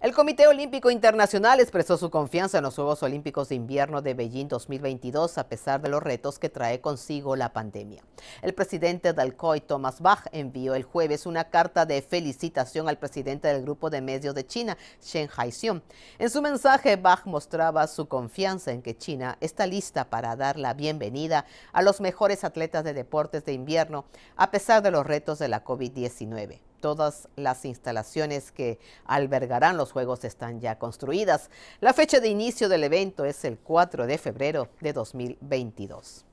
El Comité Olímpico Internacional expresó su confianza en los Juegos Olímpicos de Invierno de Beijing 2022 a pesar de los retos que trae consigo la pandemia. El presidente del COI, Thomas Bach, envió el jueves una carta de felicitación al presidente del Grupo de Medios de China, Shen Haixiong. En su mensaje, Bach mostraba su confianza en que China está lista para dar la bienvenida a los mejores atletas de deportes de invierno a pesar de los retos de la COVID-19. Todas las instalaciones que albergarán los Juegos están ya construidas. La fecha de inicio del evento es el 4 de febrero de 2022.